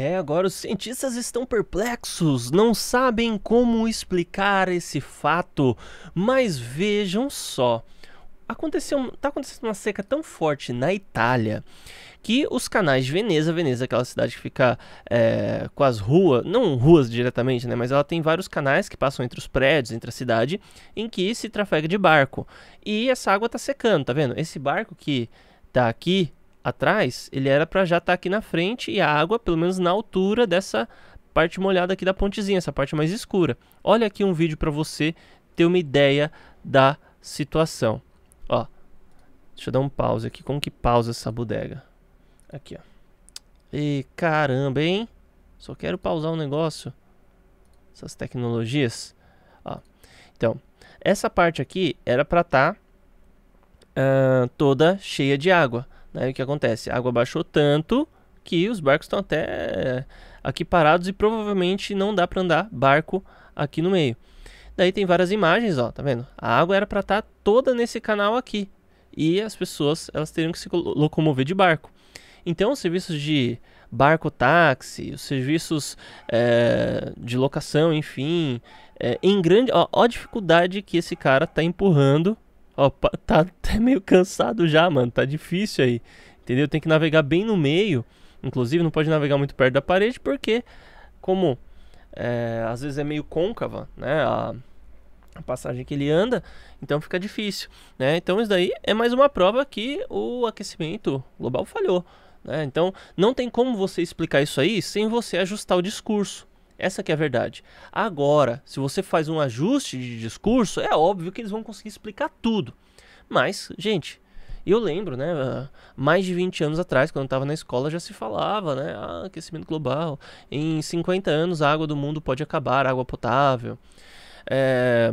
É, agora os cientistas estão perplexos, não sabem como explicar esse fato, mas vejam só. Aconteceu, tá acontecendo uma seca tão forte na Itália que os canais de Veneza, Veneza é aquela cidade que fica é, com as ruas, não ruas diretamente, né, mas ela tem vários canais que passam entre os prédios, entre a cidade, em que se trafega de barco. E essa água está secando, tá vendo? Esse barco que tá aqui atrás, ele era para já estar tá aqui na frente e a água, pelo menos na altura dessa parte molhada aqui da pontezinha, essa parte mais escura. Olha aqui um vídeo para você ter uma ideia da situação. Ó, deixa eu dar um pause aqui. Como que pausa essa bodega? Aqui, ó. E caramba, hein? Só quero pausar um negócio. Essas tecnologias. Ó. Então, essa parte aqui era para estar tá, uh, toda cheia de água. Aí o que acontece? A água baixou tanto que os barcos estão até eh, aqui parados e provavelmente não dá para andar barco aqui no meio. Daí tem várias imagens, ó, tá vendo? A água era para estar tá toda nesse canal aqui e as pessoas elas teriam que se locomover de barco. Então, os serviços de barco-táxi, os serviços é, de locação, enfim, é, em grande, ó, ó a dificuldade que esse cara está empurrando Ó, tá até meio cansado já, mano. Tá difícil aí. Entendeu? Tem que navegar bem no meio. Inclusive, não pode navegar muito perto da parede, porque, como é, às vezes é meio côncava, né? A, a passagem que ele anda, então fica difícil, né? Então isso daí é mais uma prova que o aquecimento global falhou, né? Então não tem como você explicar isso aí sem você ajustar o discurso. Essa que é a verdade. Agora, se você faz um ajuste de discurso, é óbvio que eles vão conseguir explicar tudo. Mas, gente, eu lembro, né, ah, mais de 20 anos atrás, quando eu estava na escola, já se falava, né, ah, aquecimento global, em 50 anos a água do mundo pode acabar, água potável. É...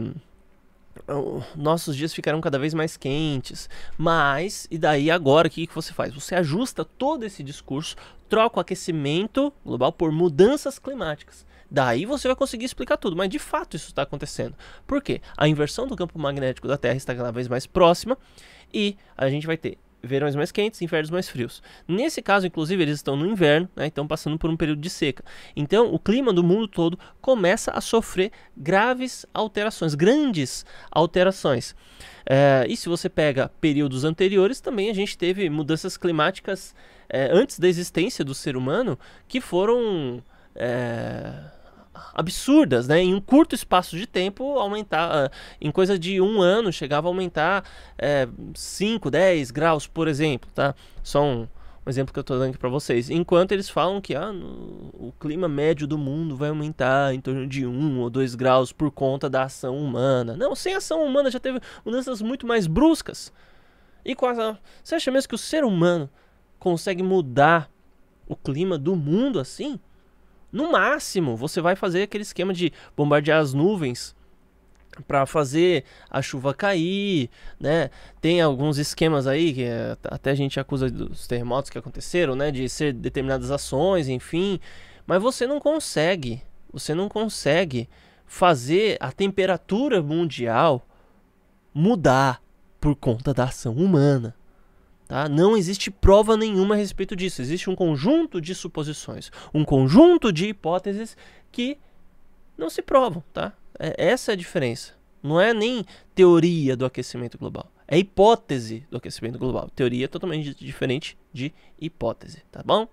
Nossos dias ficaram cada vez mais quentes, mas e daí agora o que, que você faz? Você ajusta todo esse discurso, troca o aquecimento global por mudanças climáticas. Daí você vai conseguir explicar tudo, mas de fato isso está acontecendo. Por quê? A inversão do campo magnético da Terra está cada vez mais próxima e a gente vai ter verões mais quentes, invernos mais frios. Nesse caso, inclusive, eles estão no inverno, né, estão passando por um período de seca. Então, o clima do mundo todo começa a sofrer graves alterações, grandes alterações. É, e se você pega períodos anteriores, também a gente teve mudanças climáticas é, antes da existência do ser humano que foram. É absurdas, né? Em um curto espaço de tempo, aumentar, ah, em coisa de um ano, chegava a aumentar é, 5, 10 graus, por exemplo, tá? Só um, um exemplo que eu estou dando aqui para vocês. Enquanto eles falam que ah, no, o clima médio do mundo vai aumentar em torno de 1 ou 2 graus por conta da ação humana. Não, sem ação humana já teve mudanças muito mais bruscas. E quase. Você acha mesmo que o ser humano consegue mudar o clima do mundo assim? No máximo, você vai fazer aquele esquema de bombardear as nuvens para fazer a chuva cair, né? Tem alguns esquemas aí que eh, até a gente acusa dos terremotos que aconteceram, né, de ser determinadas ações, enfim, mas você não consegue, você não consegue fazer a temperatura mundial mudar por conta da ação humana. Tá? Não existe prova nenhuma a respeito disso. Existe um conjunto de suposições, um conjunto de hipóteses que não se provam. Tá? É, essa é a diferença. Não é nem teoria do aquecimento global. É hipótese do aquecimento global. Teoria é totalmente diferente de hipótese, tá bom?